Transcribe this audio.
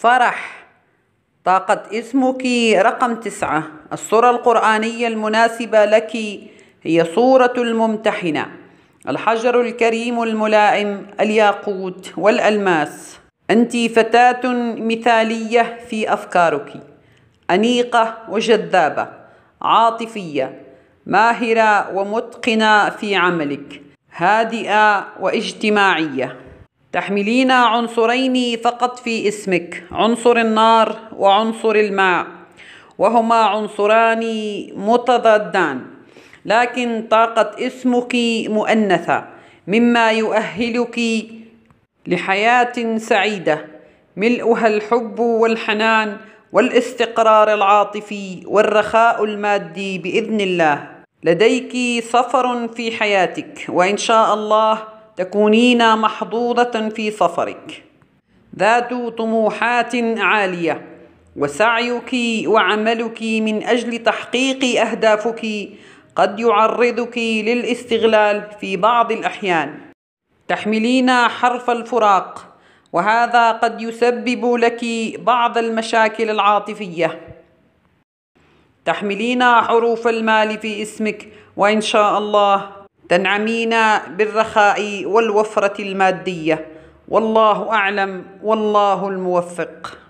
فرح طاقة اسمك رقم تسعة الصورة القرآنية المناسبة لك هي صورة الممتحنة الحجر الكريم الملائم الياقوت والألماس أنت فتاة مثالية في أفكارك أنيقة وجذابة عاطفية ماهرة ومتقنة في عملك هادئة واجتماعية تحملين عنصرين فقط في اسمك عنصر النار وعنصر الماء وهما عنصران متضادان لكن طاقة اسمك مؤنثة مما يؤهلك لحياة سعيدة ملؤها الحب والحنان والاستقرار العاطفي والرخاء المادي بإذن الله لديك سفر في حياتك وإن شاء الله تكونين محظوظة في سفرك ذات طموحات عالية وسعيك وعملك من أجل تحقيق أهدافك قد يعرضك للاستغلال في بعض الأحيان تحملين حرف الفراق وهذا قد يسبب لك بعض المشاكل العاطفية تحملين حروف المال في اسمك وإن شاء الله تنعمين بالرخاء والوفرة المادية والله أعلم والله الموفق